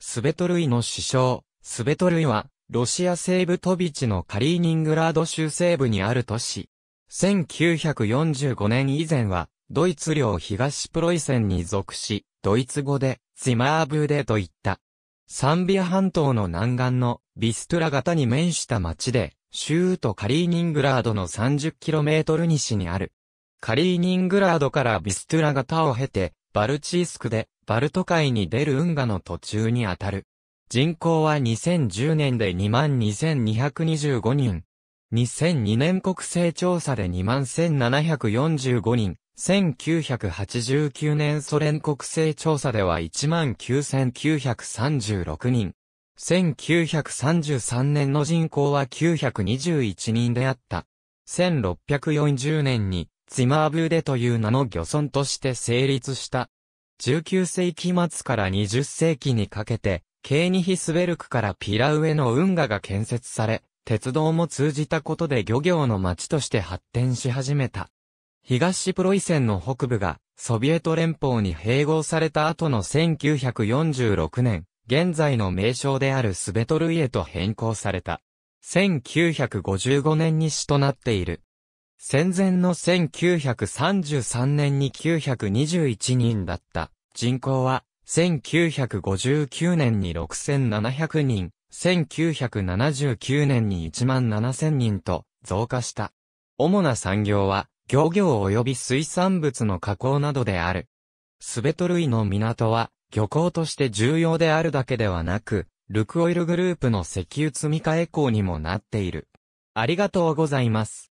スベトルイの首相、スベトルイは、ロシア西部トビチのカリーニングラード州西部にある都市。1945年以前は、ドイツ領東プロイセンに属し、ドイツ語で、ツィマーブーデと言った。サンビア半島の南岸のビストラ型に面した町で、州都カリーニングラードの 30km 西にある。カリーニングラードからビストラ型を経て、バルチースクでバルト海に出る運河の途中にあたる。人口は2010年で22,225人。2002年国勢調査で21,745人。1989年ソ連国勢調査では19,936人。1933年の人口は921人であった。1640年に、ツィマーブーデという名の漁村として成立した。19世紀末から20世紀にかけて、ケーニヒスベルクからピラウエの運河が建設され、鉄道も通じたことで漁業の町として発展し始めた。東プロイセンの北部がソビエト連邦に併合された後の1946年、現在の名称であるスベトルイへと変更された。1955年に市となっている。戦前の1933年に921人だった人口は1959年に6700人、1979年に1万7000人と増加した。主な産業は漁業及び水産物の加工などである。ベトル類の港は漁港として重要であるだけではなく、ルクオイルグループの石油積み替え港にもなっている。ありがとうございます。